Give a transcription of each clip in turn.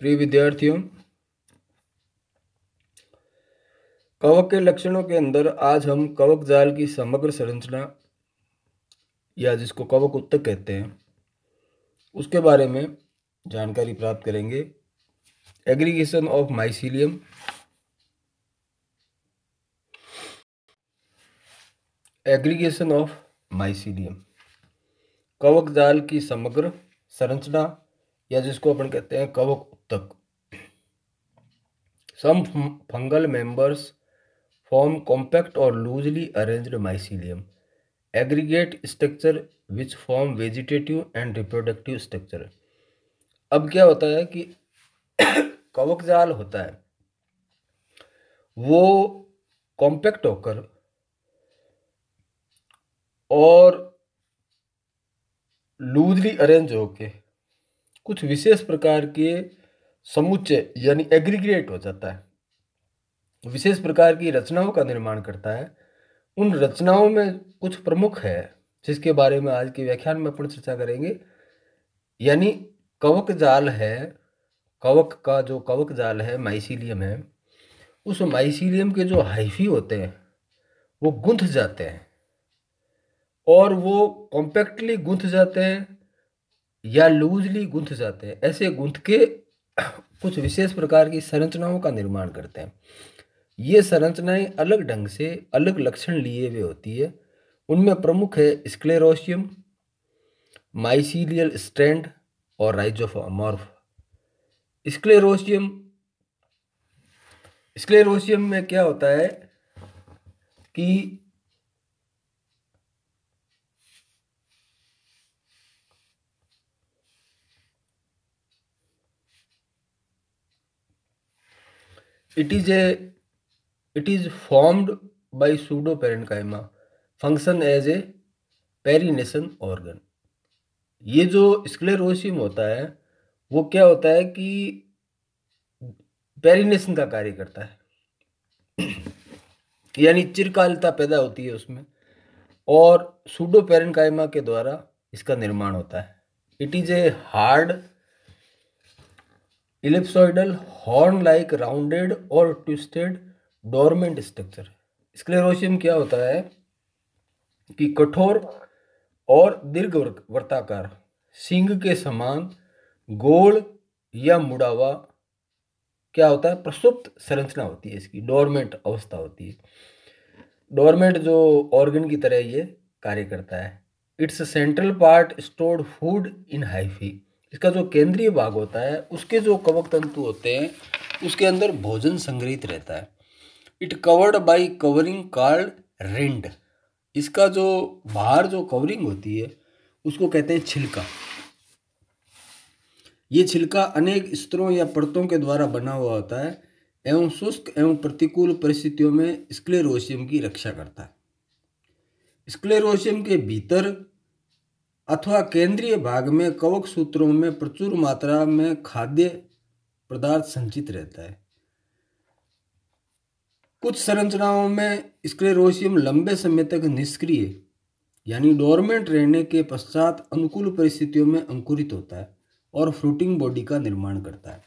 प्रिय विद्यार्थियों कवक के लक्षणों के अंदर आज हम कवक जाल की समग्र संरचना या जिसको कवक उत्तक कहते हैं उसके बारे में जानकारी प्राप्त करेंगे aggregation of mycelium aggregation of mycelium कवक जाल की समग्र संरचना या जिसको अपन कहते हैं कवक तक some fungal members form compact और loosely arranged mycelium aggregate structure which form vegetative and reproductive structure अब क्या होता है कि कवक जाल होता है वो कॉम्पैक्ट होकर और लूजली अरेंज होकर कुछ विशेष प्रकार के समुच्चय यानी एग्रीग्रेट हो जाता है विशेष प्रकार की रचनाओं का निर्माण करता है उन रचनाओं में कुछ प्रमुख है जिसके बारे में आज के व्याख्यान में अपन चर्चा करेंगे यानी कवक जाल है कवक का जो कवक जाल है माइसीलियम है उस माइसीलियम के जो हाइफी होते हैं वो गुंथ जाते हैं और वो कॉम्पैक्टली गुंथ जाते हैं या लूजली गुंथ जाते हैं ऐसे गुंथ के कुछ विशेष प्रकार की संरचनाओं का निर्माण करते हैं ये संरचनाएं अलग ढंग से अलग लक्षण लिए हुए होती है उनमें प्रमुख है स्क्लेरोशियम माइसीलियल स्टैंड और राइजोफॉमॉर्फ स्क्लेरोशियम स्क्लेरोशियम में क्या होता है कि is a it is formed by pseudo pseudopparenchyma function as a perennation organ ये जो स्क्लेरोसिम होता है वो क्या होता है कि पेरिनेशन का कार्य करता है यानी चिरकालता पैदा होती है उसमें और सूडो पेरनकाइमा के द्वारा इसका निर्माण होता है it is a hard ellipsoidal horn like rounded और ट्विस्टेड डोरमेंट स्ट्रक्चर स्क्लेरोशियम क्या होता है कि कठोर और दीर्घ वर्ताकार सिंग के समान गोल या मुड़ावा क्या होता है प्रसुप्त संरचना होती है इसकी डोरमेंट अवस्था होती है डोरमेंट जो ऑर्गन की तरह ये कार्य करता है its central part stored food in hyphae इसका जो केंद्रीय भाग होता है उसके जो कवक तंतु होते हैं उसके अंदर भोजन संग्रहित रहता है it covered by covering called rind इसका जो बाहर जो कवरिंग होती है उसको कहते हैं छिलका ये छिलका अनेक स्तरों या परतों के द्वारा बना हुआ होता है एवं शुष्क एवं प्रतिकूल परिस्थितियों में स्क्लेरोशियम की रक्षा करता है स्क्लेरोशियम के भीतर अथवा केंद्रीय भाग में कवक सूत्रों में प्रचुर मात्रा में खाद्य पदार्थ संचित रहता है कुछ संरचनाओं में स्क्लेरोशियम लंबे समय तक निष्क्रिय यानी डोरमेंट रहने के पश्चात अनुकूल परिस्थितियों में अंकुरित होता है और फ्रूटिंग बॉडी का निर्माण करता है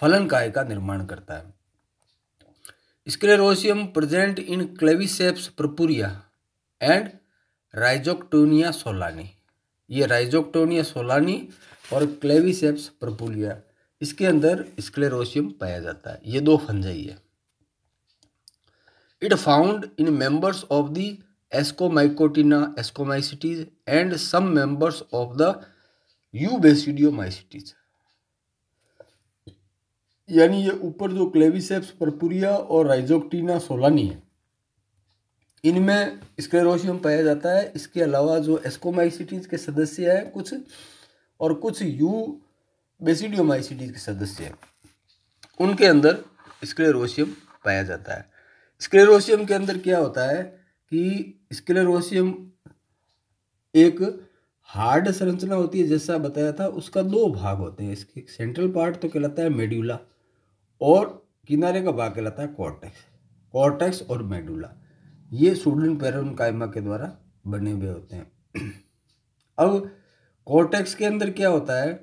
फलन काय का निर्माण करता है sclerotium present in Claviceps purpurea and Rhizoctonia solani ये राइजोक्टोनिया सोलानी और क्लेविसेप्स प्रपुलिया इसके अंदर स्क्लेरोसियम पाया जाता है ये दो फंजाई है it found in members of the Ascomycotina Ascomycetes and some members of the mycetes यानी ये ऊपर जो क्लेविसेप्स प्रपुरिया और राइजोक्टिना सोलानी है इनमें स्क्लेरोशियम पाया जाता है इसके अलावा जो एस्कोमाइसिटीज़ के सदस्य हैं कुछ और कुछ यू बेसिडियोमाइसिटीज़ के सदस्य हैं उनके अंदर स्क्लेरोशियम पाया जाता है स्क्लेरोशियम के अंदर क्या होता है कि स्क्लेरोशियम एक हार्ड संरचना होती है जैसा बताया था उसका दो भाग होते हैं इसके सेंट्रल पार्ट तो कहलाता है मेड्यूला और किनारे का भाग कहलाता है कॉर्टेक्स कॉर्टेक्स और मेड्यूला ये सूडन पेरोन कायमा के द्वारा बने हुए होते हैं अब कॉर्टेक्स के अंदर क्या होता है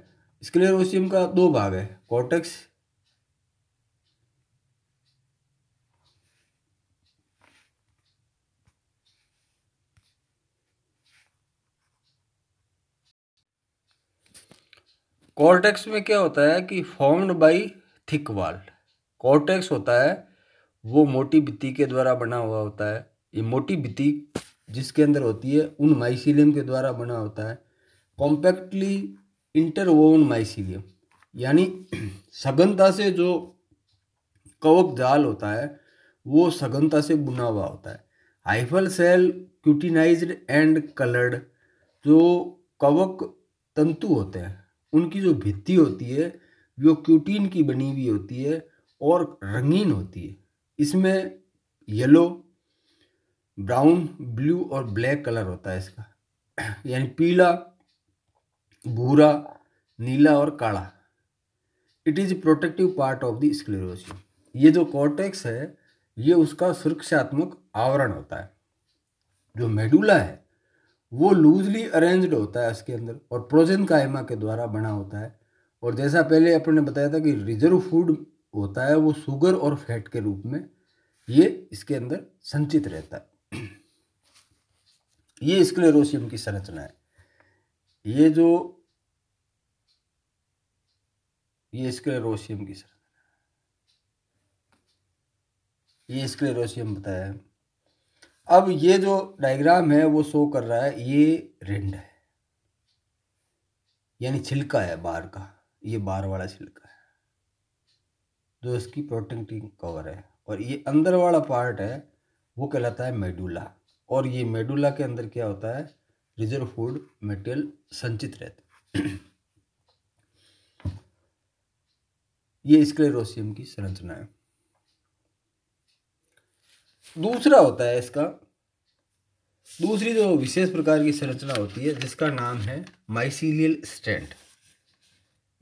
स्क्लेरोसियम का दो भाग है कॉर्टेक्स कॉर्टेक्स में क्या होता है कि formed by thick wall cortex होता है वो मोटी भित्ती के द्वारा बना हुआ होता है ये मोटी भित्ती जिसके अंदर होती है उन माइसिलियम के द्वारा बना होता है कॉम्पैक्टली इंटरवोन माइसिलियम यानी सघनता से जो कवक जाल होता है वो सघनता से बुना हुआ होता है hyphal cell cutinized and coloured जो कवक तंतु होते हैं उनकी जो भित्ति होती है वो क्यूटीन की बनी हुई होती है और रंगीन होती है इसमें येलो ब्राउन ब्लू और ब्लैक कलर होता है इसका यानी पीला भूरा नीला और काला it is protective part of the sclerosis ये जो कॉर्टेक्स है ये उसका सुरक्षात्मक आवरण होता है जो मेडुला है वो लूजली अरेंज्ड होता है इसके अंदर और प्रोजन कायमा के द्वारा बना होता है और जैसा पहले अपन ने बताया था कि रिजर्व फूड होता है वो शुगर और फैट के रूप में ये इसके अंदर संचित रहता है ये स्क्लेरोसियम की संरचना है ये जो ये स्क्लेरोसियम की संरचना ये स्क्लेरोसियम बताया है अब ये जो डायग्राम है वो शो कर रहा है ये रिंड है यानी छिलका है बार का ये बार वाला छिलका है जो इसकी प्रोटेक्टिंग कवर है और ये अंदर वाला पार्ट है वो कहलाता है मेडुला और ये मेडुला के अंदर क्या होता है रिजर्व फूड मेटेरियल संचित रहता है ये स्क्लेरोसियम की संरचना है दूसरा होता है इसका दूसरी जो विशेष प्रकार की संरचना होती है जिसका नाम है माइसीलियल स्टैंड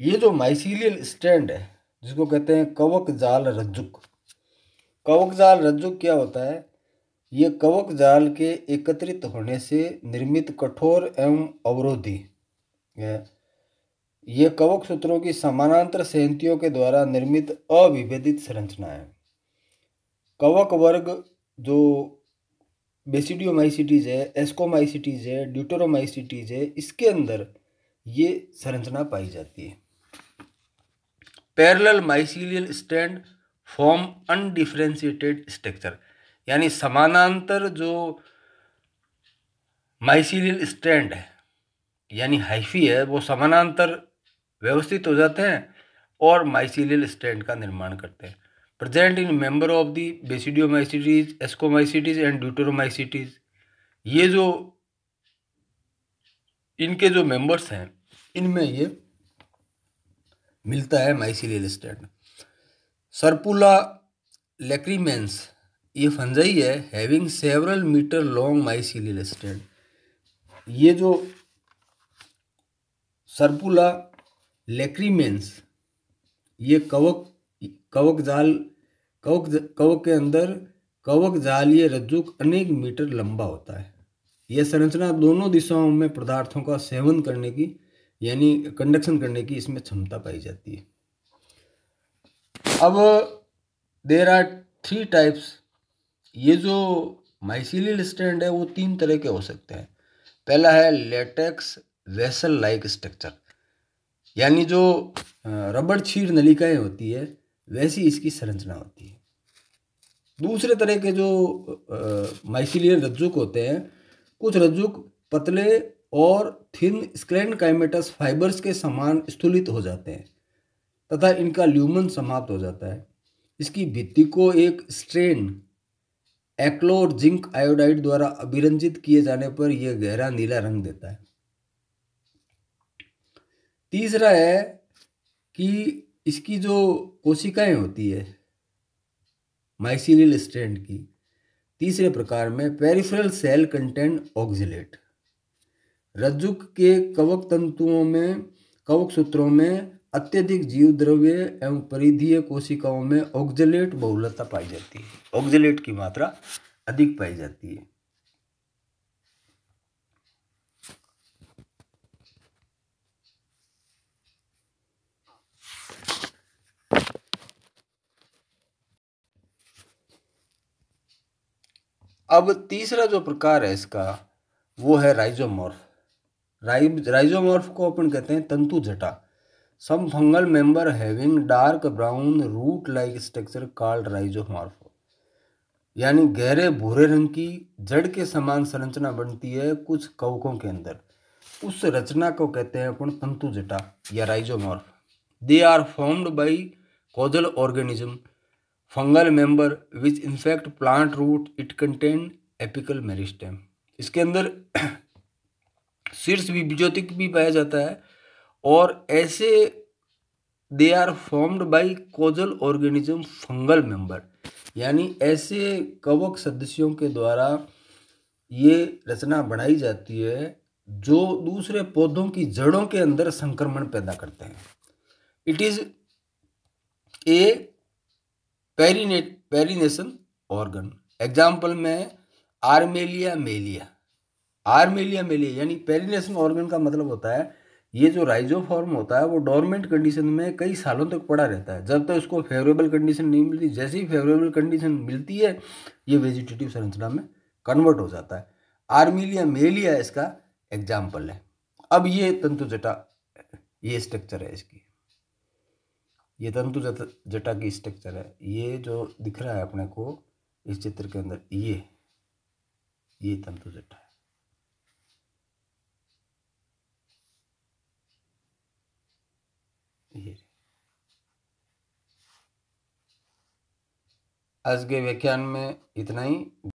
ये जो माइसीलियल स्टैंड है जिसको कहते हैं कवक जाल रज्जुक कवक जाल रज्जुक क्या होता है ये कवक जाल के एकत्रित होने से निर्मित कठोर एवं अवरोधी ये कवक सूत्रों की समानांतर संहितियों के द्वारा निर्मित अविभेदित संरचना है कवक वर्ग जो बेसिडियोमाइसिटीज है एस्कोमाइसिटीज है ड्यूटोरोमाइसिटीज है इसके अंदर ये संरचना पाई जाती है parallel mycelial stand form undifferentiated structure यानी समानांतर जो माइसीलियल स्टैंड है यानी हाइफी है वो समानांतर व्यवस्थित हो जाते हैं और माइसीलियल स्टैंड का निर्माण करते हैं present in member of the basidiomycetes ascomycetes and deuteromycetes ये जो इनके जो मेंबर्स हैं इनमें ये मिलता है माइसिलियल स्टैंड सर्पुला लेक्रीमेंस ये फंजाई है having several metre long mycelial stand ये जो सर्पुला लेक्रीमेंस ये कवक कवक जाल कवक कवक के अंदर कवक जाल ये रज्जुक अनेक मीटर लंबा होता है यह संरचना दोनों दिशाओं में पदार्थों का सेवन करने की यानी कंडक्शन करने की इसमें क्षमता पाई जाती है अब देर आर थ्री टाइप्स ये जो माइसिलियल स्टैंड है वो तीन तरह के हो सकते हैं पहला है लेटेक्स वेसल लाइक स्ट्रक्चर यानी जो रबड़ छीर नलिकाएं होती है वैसी इसकी संरचना होती है दूसरे तरह के जो माइसिलियल रज्जुक होते हैं कुछ रज्जुक पतले और थिन स्क्लैंड काइमेटस फाइबर्स के समान स्थूलित हो जाते हैं तथा इनका ल्यूमन समाप्त हो जाता है इसकी भित्ति को एक स्ट्रेन एक्लो और जिंक आयोडाइड द्वारा अभिरंजित किए जाने पर यह गहरा नीला रंग देता है तीसरा है कि इसकी जो कोशिकाएं होती है माइसिलियल स्टैंड की तीसरे प्रकार में पेरिफेरल सेल कंटेंट ऑक्जिलेट रज्जुक के कवक तंतुओं में कवक सूत्रों में अत्यधिक जीव द्रव्य एवं परिधीय कोशिकाओं में ऑक्जलेट बहुलता पाई जाती है ऑक्जलेट की मात्रा अधिक पाई जाती है अब तीसरा जो प्रकार है इसका वो है राइजोमॉर्फ राइ राइजोमॉर्फ को अपन कहते हैं तंतु जटा some fungal member having dark brown root like structure called rhizomorph. यानी गहरे भूरे रंग की जड़ के समान संरचना बनती है कुछ कवकों के अंदर उस रचना को कहते हैं अपन तंतु जटा या rhizomorph they are formed by causal organism fungal member which infect plant root it contain apical meristem इसके अंदर शीर्ष भी भी पाया जाता है और ऐसे they are formed by causal organism fungal member यानी ऐसे कवक सदस्यों के द्वारा ये रचना बनाई जाती है जो दूसरे पौधों की जड़ों के अंदर संक्रमण पैदा करते हैं it is a perennate perennation organ example में आर्मेलिया मेलिया आर्मेलिया मेलिया यानी पेरीनेशन ऑर्गन का मतलब होता है ये जो राइजोफॉर्म होता है वो डोरमेंट कंडीशन में कई सालों तक पड़ा रहता है जब तक तो उसको फेवरेबल कंडीशन नहीं मिलती जैसे ही फेवरेबल कंडीशन मिलती है ये वेजिटेटिव संरचना में कन्वर्ट हो जाता है आर्मीलिया मेलिया इसका एग्जाम्पल है अब ये तंतु जटा ये स्ट्रक्चर है इसकी ये तंतु जटा की स्ट्रक्चर है ये जो दिख रहा है अपने को इस चित्र के अंदर ये ये तंतु जटा है आज के व्याख्यान में इतना ही